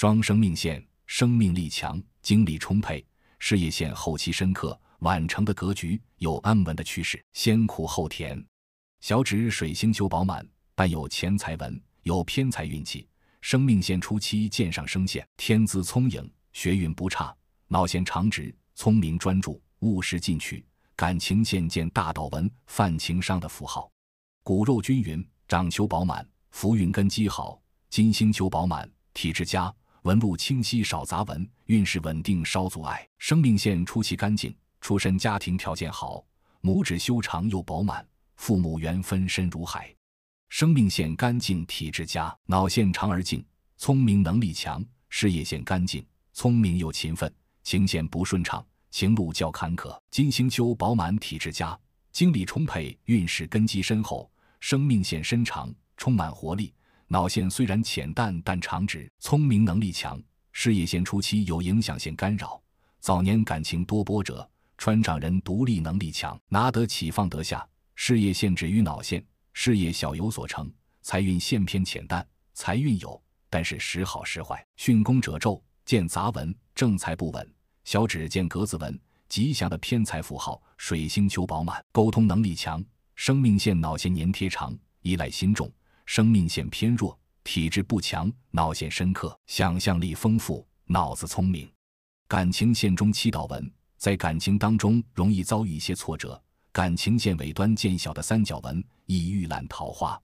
双生命线生命力强，精力充沛，事业线后期深刻，晚成的格局有安稳的趋势，先苦后甜。小指水星球饱满，伴有钱财纹，有偏财运气。生命线初期见上升线，天资聪颖，学运不差，脑线长直，聪明专注，务实进取。感情线见大道纹，泛情商的符号。骨肉均匀，掌球饱满，浮云根基好，金星球饱满，体质佳。纹路清晰，少杂纹，运势稳定，稍阻碍。生命线出奇干净，出身家庭条件好，拇指修长又饱满，父母缘分深如海。生命线干净，体质佳，脑线长而净，聪明能力强，事业线干净，聪明又勤奋。情线不顺畅，情路较坎坷。金星丘饱满，体质佳，精力充沛，运势根基深厚，生命线深长，充满活力。脑线虽然浅淡，但长直，聪明能力强；事业线初期有影响线干扰，早年感情多波折。川长人独立能力强，拿得起放得下。事业线止于脑线，事业小有所成。财运线偏浅淡，财运有，但是时好时坏。巽宫褶皱见杂纹，正财不稳；小指见格子纹，吉祥的偏财符号。水星球饱满，沟通能力强。生命线脑线粘贴长，依赖心重。生命线偏弱，体质不强，脑线深刻，想象力丰富，脑子聪明。感情线中七道纹，在感情当中容易遭遇一些挫折。感情线尾端见小的三角纹，易遇烂桃花。